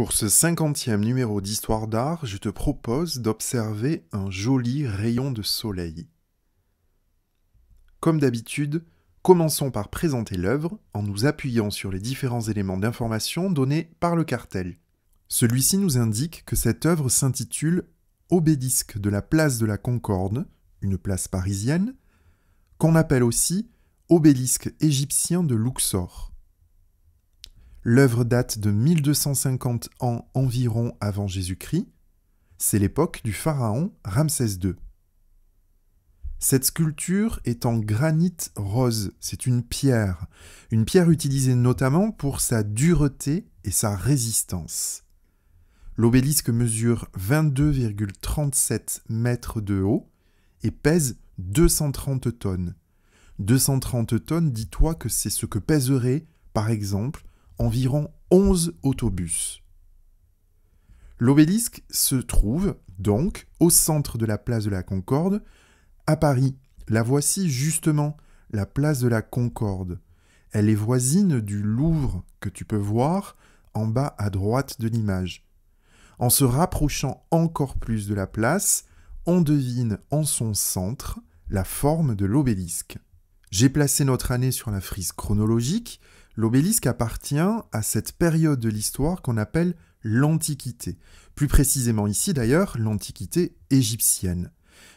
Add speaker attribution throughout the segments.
Speaker 1: Pour ce cinquantième numéro d'Histoire d'art, je te propose d'observer un joli rayon de soleil. Comme d'habitude, commençons par présenter l'œuvre en nous appuyant sur les différents éléments d'information donnés par le cartel. Celui-ci nous indique que cette œuvre s'intitule Obélisque de la place de la Concorde, une place parisienne, qu'on appelle aussi Obélisque égyptien de Luxor. L'œuvre date de 1250 ans environ avant Jésus-Christ. C'est l'époque du pharaon Ramsès II. Cette sculpture est en granit rose, c'est une pierre, une pierre utilisée notamment pour sa dureté et sa résistance. L'obélisque mesure 22,37 mètres de haut et pèse 230 tonnes. 230 tonnes, dis-toi que c'est ce que pèserait, par exemple, environ 11 autobus. L'obélisque se trouve donc au centre de la place de la Concorde, à Paris. La voici justement, la place de la Concorde. Elle est voisine du Louvre que tu peux voir en bas à droite de l'image. En se rapprochant encore plus de la place, on devine en son centre la forme de l'obélisque. J'ai placé notre année sur la frise chronologique. L'obélisque appartient à cette période de l'histoire qu'on appelle l'Antiquité, plus précisément ici d'ailleurs l'Antiquité égyptienne.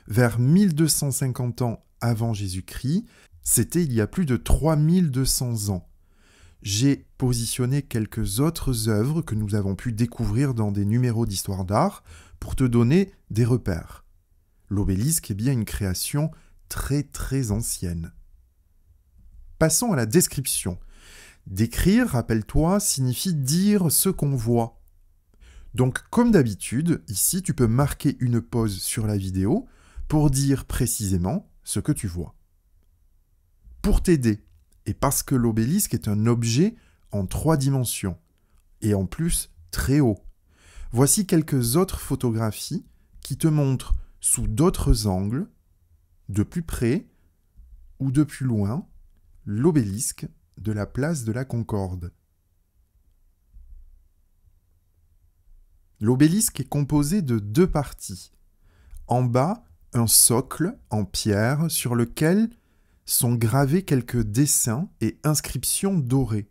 Speaker 1: Vers 1250 ans avant Jésus-Christ, c'était il y a plus de 3200 ans. J'ai positionné quelques autres œuvres que nous avons pu découvrir dans des numéros d'histoire d'art pour te donner des repères. L'obélisque est bien une création très très ancienne. Passons à la description. Décrire, rappelle-toi, signifie dire ce qu'on voit. Donc comme d'habitude, ici tu peux marquer une pause sur la vidéo pour dire précisément ce que tu vois. Pour t'aider, et parce que l'obélisque est un objet en trois dimensions, et en plus très haut, voici quelques autres photographies qui te montrent sous d'autres angles, de plus près ou de plus loin, l'obélisque de la place de la Concorde. L'obélisque est composé de deux parties. En bas, un socle en pierre sur lequel sont gravés quelques dessins et inscriptions dorées.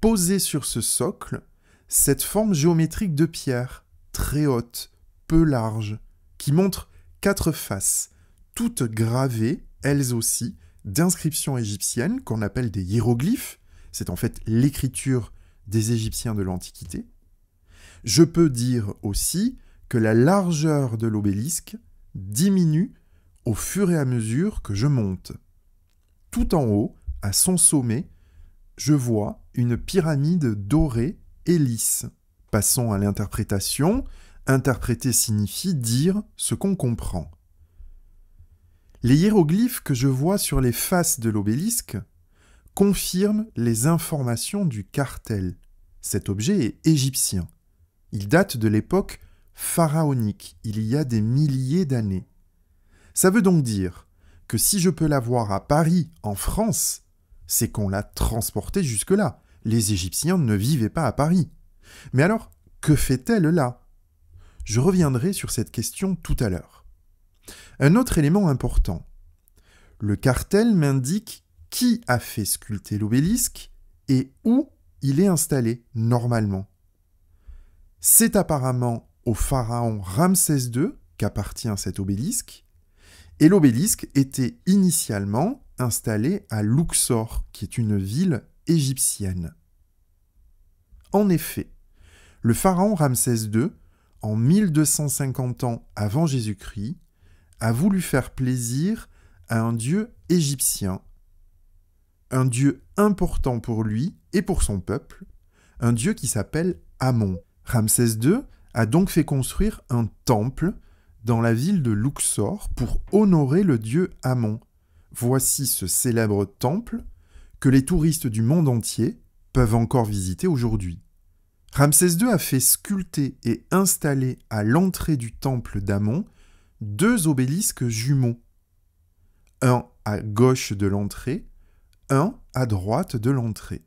Speaker 1: Posée sur ce socle, cette forme géométrique de pierre, très haute, peu large, qui montre quatre faces, toutes gravées, elles aussi, d'inscriptions égyptiennes qu'on appelle des hiéroglyphes, c'est en fait l'écriture des Égyptiens de l'Antiquité. Je peux dire aussi que la largeur de l'obélisque diminue au fur et à mesure que je monte. Tout en haut, à son sommet, je vois une pyramide dorée et lisse. Passons à l'interprétation. Interpréter signifie dire ce qu'on comprend. Les hiéroglyphes que je vois sur les faces de l'obélisque confirment les informations du cartel. Cet objet est égyptien. Il date de l'époque pharaonique, il y a des milliers d'années. Ça veut donc dire que si je peux la voir à Paris, en France, c'est qu'on l'a transportée jusque-là. Les Égyptiens ne vivaient pas à Paris. Mais alors, que fait-elle là Je reviendrai sur cette question tout à l'heure. Un autre élément important. Le cartel m'indique qui a fait sculpter l'obélisque et où il est installé normalement. C'est apparemment au pharaon Ramsès II qu'appartient cet obélisque, et l'obélisque était initialement installé à Luxor, qui est une ville égyptienne. En effet, le pharaon Ramsès II, en 1250 ans avant Jésus-Christ, a voulu faire plaisir à un dieu égyptien, un dieu important pour lui et pour son peuple, un dieu qui s'appelle Amon. Ramsès II a donc fait construire un temple dans la ville de Luxor pour honorer le dieu Amon. Voici ce célèbre temple que les touristes du monde entier peuvent encore visiter aujourd'hui. Ramsès II a fait sculpter et installer à l'entrée du temple d'Amon deux obélisques jumeaux, un à gauche de l'entrée, un à droite de l'entrée.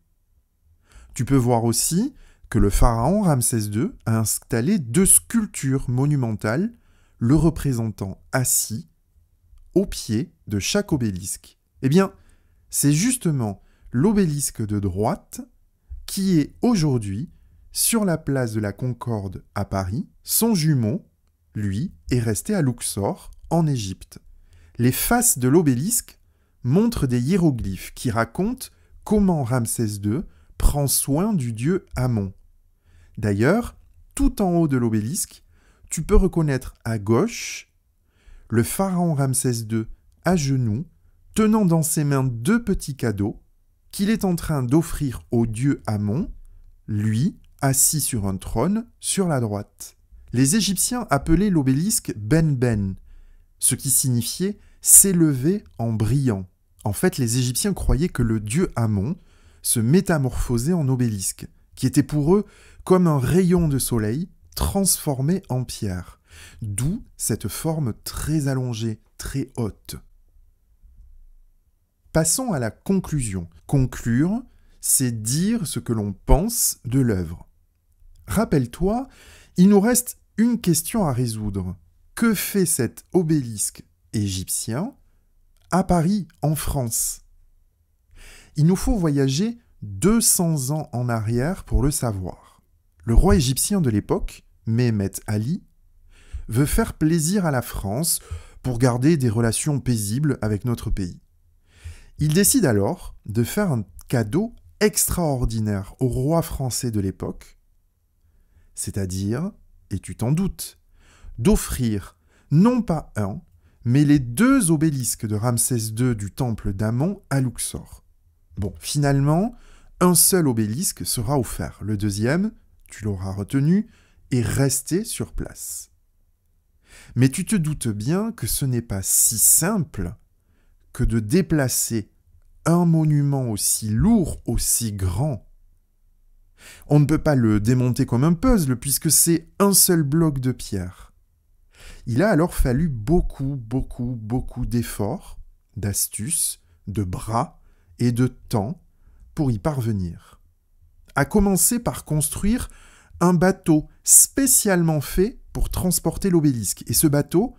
Speaker 1: Tu peux voir aussi que le pharaon Ramsès II a installé deux sculptures monumentales, le représentant assis au pied de chaque obélisque. Eh bien, c'est justement l'obélisque de droite qui est aujourd'hui, sur la place de la Concorde à Paris, son jumeau lui, est resté à Luxor, en Égypte. Les faces de l'obélisque montrent des hiéroglyphes qui racontent comment Ramsès II prend soin du dieu Amon. D'ailleurs, tout en haut de l'obélisque, tu peux reconnaître à gauche le pharaon Ramsès II à genoux, tenant dans ses mains deux petits cadeaux qu'il est en train d'offrir au dieu Amon, lui assis sur un trône sur la droite les Égyptiens appelaient l'obélisque Ben Ben, ce qui signifiait s'élever en brillant. En fait, les Égyptiens croyaient que le dieu Amon se métamorphosait en obélisque, qui était pour eux comme un rayon de soleil transformé en pierre, d'où cette forme très allongée, très haute. Passons à la conclusion. Conclure, c'est dire ce que l'on pense de l'œuvre. Rappelle-toi, il nous reste une question à résoudre. Que fait cet obélisque égyptien à Paris, en France Il nous faut voyager 200 ans en arrière pour le savoir. Le roi égyptien de l'époque, Mehmet Ali, veut faire plaisir à la France pour garder des relations paisibles avec notre pays. Il décide alors de faire un cadeau extraordinaire au roi français de l'époque, c'est-à-dire et tu t'en doutes, d'offrir non pas un, mais les deux obélisques de Ramsès II du temple d'Amon à Luxor. Bon, finalement, un seul obélisque sera offert. Le deuxième, tu l'auras retenu, est resté sur place. Mais tu te doutes bien que ce n'est pas si simple que de déplacer un monument aussi lourd, aussi grand, on ne peut pas le démonter comme un puzzle puisque c'est un seul bloc de pierre. Il a alors fallu beaucoup, beaucoup, beaucoup d'efforts, d'astuces, de bras et de temps pour y parvenir. À commencer par construire un bateau spécialement fait pour transporter l'obélisque. Et ce bateau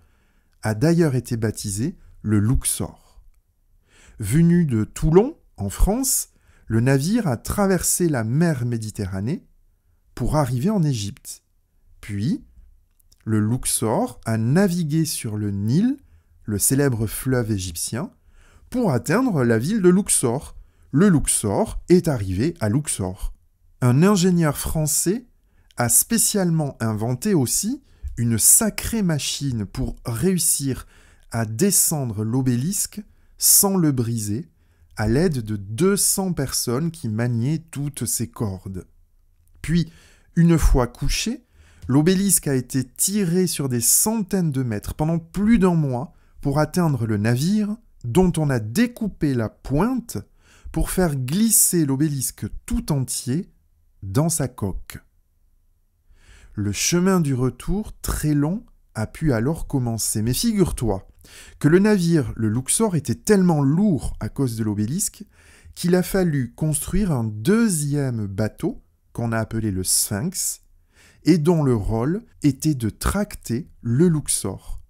Speaker 1: a d'ailleurs été baptisé le Luxor. Venu de Toulon, en France, le navire a traversé la mer Méditerranée pour arriver en Égypte. Puis, le Luxor a navigué sur le Nil, le célèbre fleuve égyptien, pour atteindre la ville de Luxor. Le Luxor est arrivé à Luxor. Un ingénieur français a spécialement inventé aussi une sacrée machine pour réussir à descendre l'obélisque sans le briser à l'aide de 200 personnes qui maniaient toutes ces cordes. Puis, une fois couché, l'obélisque a été tiré sur des centaines de mètres pendant plus d'un mois pour atteindre le navire dont on a découpé la pointe pour faire glisser l'obélisque tout entier dans sa coque. Le chemin du retour, très long, a pu alors commencer. Mais figure-toi que le navire, le Luxor, était tellement lourd à cause de l'obélisque qu'il a fallu construire un deuxième bateau qu'on a appelé le Sphinx et dont le rôle était de tracter le Luxor.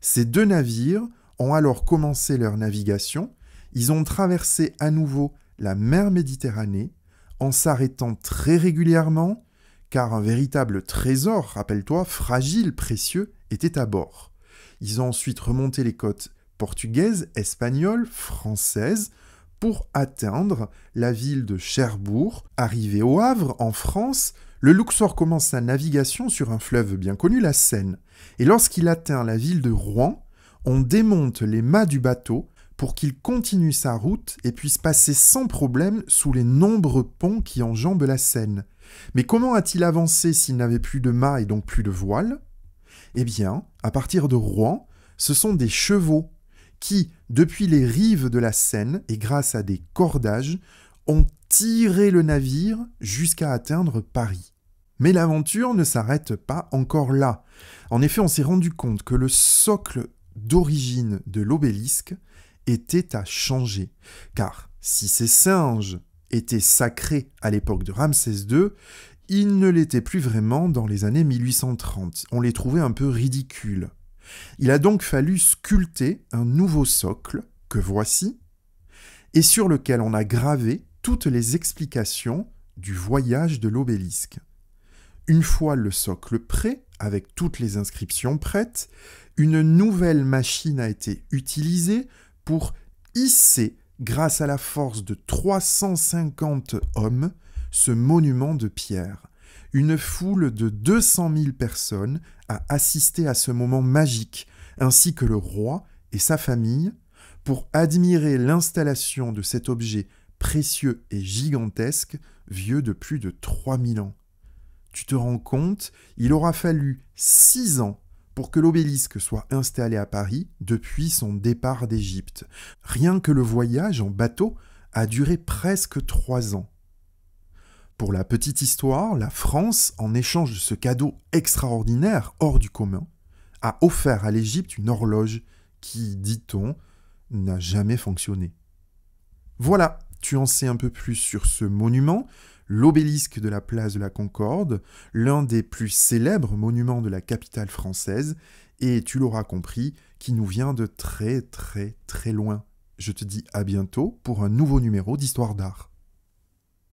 Speaker 1: Ces deux navires ont alors commencé leur navigation, ils ont traversé à nouveau la mer Méditerranée en s'arrêtant très régulièrement car un véritable trésor, rappelle-toi, fragile, précieux, était à bord. Ils ont ensuite remonté les côtes portugaises, espagnoles, françaises, pour atteindre la ville de Cherbourg. Arrivé au Havre, en France, le Luxor commence sa navigation sur un fleuve bien connu, la Seine. Et lorsqu'il atteint la ville de Rouen, on démonte les mâts du bateau pour qu'il continue sa route et puisse passer sans problème sous les nombreux ponts qui enjambent la Seine. Mais comment a-t-il avancé s'il n'avait plus de mât et donc plus de voile Eh bien, à partir de Rouen, ce sont des chevaux qui, depuis les rives de la Seine et grâce à des cordages, ont tiré le navire jusqu'à atteindre Paris. Mais l'aventure ne s'arrête pas encore là. En effet, on s'est rendu compte que le socle d'origine de l'obélisque était à changer. Car si ces singes était sacré à l'époque de Ramsès II, il ne l'était plus vraiment dans les années 1830. On les trouvait un peu ridicules. Il a donc fallu sculpter un nouveau socle, que voici, et sur lequel on a gravé toutes les explications du voyage de l'obélisque. Une fois le socle prêt, avec toutes les inscriptions prêtes, une nouvelle machine a été utilisée pour hisser grâce à la force de 350 hommes, ce monument de pierre. Une foule de 200 000 personnes a assisté à ce moment magique, ainsi que le roi et sa famille, pour admirer l'installation de cet objet précieux et gigantesque, vieux de plus de 3000 ans. Tu te rends compte, il aura fallu six ans pour que l'obélisque soit installé à Paris depuis son départ d'Égypte. Rien que le voyage en bateau a duré presque trois ans. Pour la petite histoire, la France, en échange de ce cadeau extraordinaire hors du commun, a offert à l'Égypte une horloge qui, dit-on, n'a jamais fonctionné. Voilà, tu en sais un peu plus sur ce monument, l'obélisque de la place de la Concorde, l'un des plus célèbres monuments de la capitale française, et tu l'auras compris, qui nous vient de très très très loin. Je te dis à bientôt pour un nouveau numéro d'Histoire d'art.